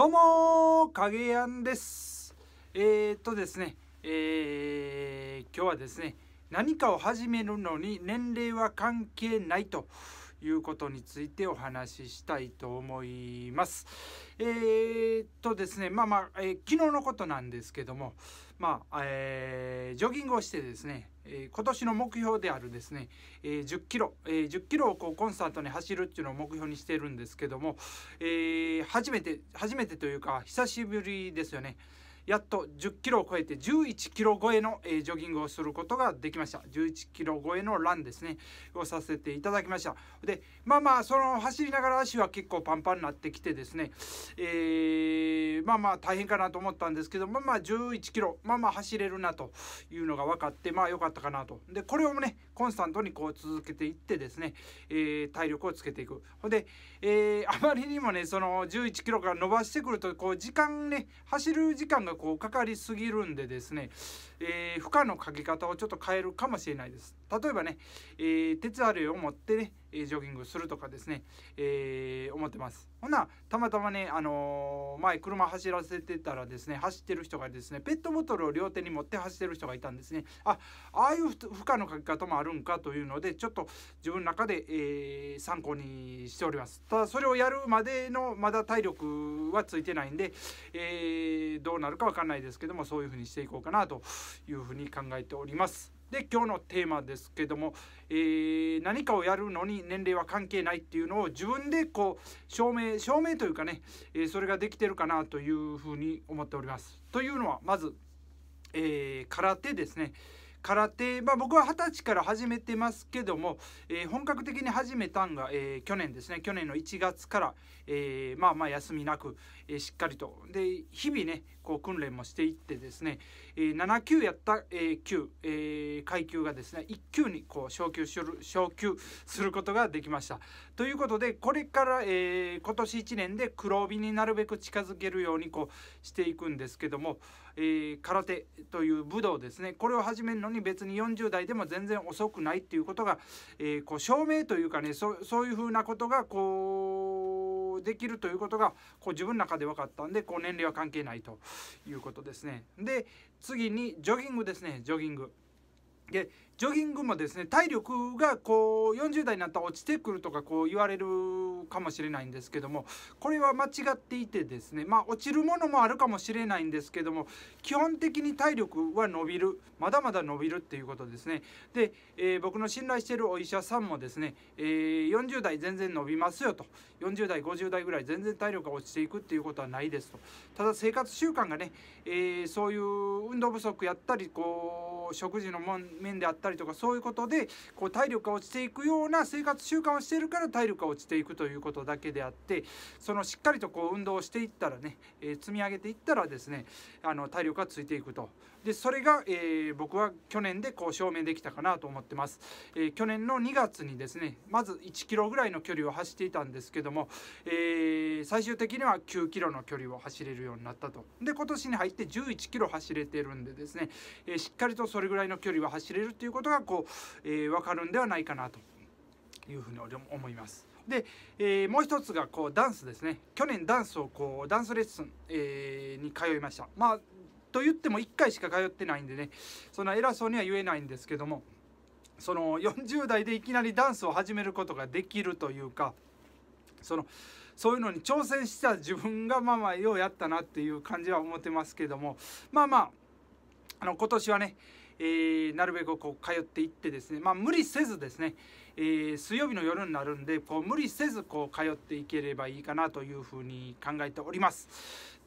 どうも影やんです。えー、っとですね、えー、今日はですね、何かを始めるのに年齢は関係ないということについてお話ししたいと思います。えー、っとですね、まあまあ、えー、昨日のことなんですけども、まあ、えー、ジョギングをしてですね、えー、今年の目標であるですね、えー、10キロ、えー、10キロをこうコンスタントに走るっていうのを目標にしてるんですけども、えー、初めて、初めてというか、久しぶりですよね。やっと10キロを超えて11キロ超えの、えー、ジョギングをすることができました11キロ超えのランですねをさせていただきましたでまあまあその走りながら足は結構パンパンになってきてですね、えー、まあまあ大変かなと思ったんですけどまあまあ11キロまあまあ走れるなというのが分かってまあ良かったかなとでこれをねコンスタントにこう続けていってですね、えー、体力をつけていくほんで、えー、あまりにもねその11キロから伸ばしてくるとこう時間ね走る時間ががこうかかりすぎるんでですね、えー、負荷のかけ方をちょっと変えるかもしれないです。例えばね、えー、鉄アレイを持ってね、えジョギングするとかですね、えー、思ってます。ほな、たまたまね、あのー、前車走らせてたらですね、走ってる人がですね、ペットボトルを両手に持って走ってる人がいたんですね。あ、ああいう負荷のかけ方もあるんかというので、ちょっと自分の中で、えー、参考にしております。ただ、それをやるまでの、まだ体力はついてないんで、えどうなるかわかんないですけども、そういうふうにしていこうかなというふうに考えております。で今日のテーマですけども、えー、何かをやるのに年齢は関係ないっていうのを自分でこう証明証明というかね、えー、それができてるかなというふうに思っております。というのはまず、えー、空手ですね。空手、まあ、僕は二十歳から始めてますけども、えー、本格的に始めたんが、えー、去年ですね去年の1月から、えー、まあまあ休みなく、えしっかりとで日々ねこう訓練もしていってですね、え7級やった、え級、え階級がですね1級にこう昇級する昇級することができました。ということでこれから、え今年1年で黒帯になるべく近づけるようにこうしていくんですけども。えー、空手という武道ですねこれを始めるのに別に40代でも全然遅くないっていうことが、えー、こう証明というかねそそういうふうなことがこうできるということがこう自分の中で分かったんでこう年齢は関係ないということですね。で次にジョギングですねジョギング。でジョギングもですね体力がこう40代になったら落ちてくるとかこう言われるかもしれないんですけどもこれは間違っていてですねまあ落ちるものもあるかもしれないんですけども基本的に体力は伸びるまだまだ伸びるっていうことですねで、えー、僕の信頼してるお医者さんもですね、えー、40代全然伸びますよと40代50代ぐらい全然体力が落ちていくっていうことはないですとただ生活習慣がね、えー、そういう運動不足やったりこう食事の問題面であったりとかそういうことでこう体力が落ちていくような生活習慣をしているから体力が落ちていくということだけであってそのしっかりとこう運動をしていったらね、えー、積み上げていったらですねあの体力がついていくとでそれが、えー、僕は去年でこう証明できたかなと思ってます、えー、去年の2月にですねまず1キロぐらいの距離を走っていたんですけども、えー、最終的には9キロの距離を走れるようになったとで今年に入って11キロ走れてるんでですね、えしっかりとそれぐらいの距離は走知れるということがこう、えー、分かるんではないかなというふうに思います。で、えー、もう一つがこうダンスですね去年ダンスをこうダンスレッスン、えー、に通いました。まあと言っても1回しか通ってないんでねそんな偉そうには言えないんですけどもその40代でいきなりダンスを始めることができるというかそのそういうのに挑戦した自分がまあまあようやったなっていう感じは思ってますけどもまあまああの今年はね、えー、なるべくこう通っていってですね、まあ、無理せずですね、えー、水曜日の夜になるんでこう無理せずこう通っていければいいかなというふうに考えております。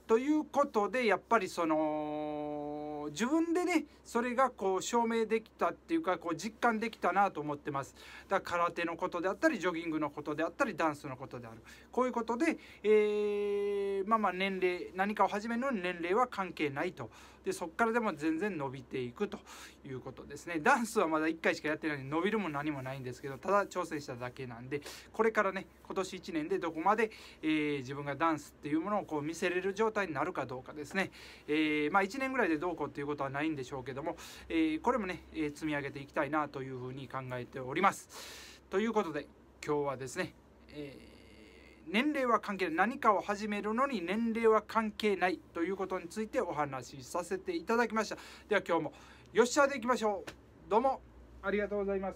ということでやっぱりその自分でねそれがこう証明できたっていうかこう実感できたなと思ってますだから空手のことであったりジョギングのことであったりダンスのことであるこういうことで、えー、まあまあ年齢何かを始めるのに年齢は関係ないとでそこからでも全然伸びていくということですねダンスはまだ1回しかやってないのに伸びるも何もないんですけどただ挑戦しただけなんでこれからね今年1年でどこまで、えー、自分がダンスっていうものをこう見せれる状態になるかどうかですね、えー、まあ1年ぐらいでどうこうということはないんでしょうけども、えー、これもね、え積み上げていきたいなというふうに考えております。ということで今日はですね、えー、年齢は関係ない何かを始めるのに年齢は関係ないということについてお話しさせていただきました。では今日もよっしゃでいきましょう。どうもありがとうございます。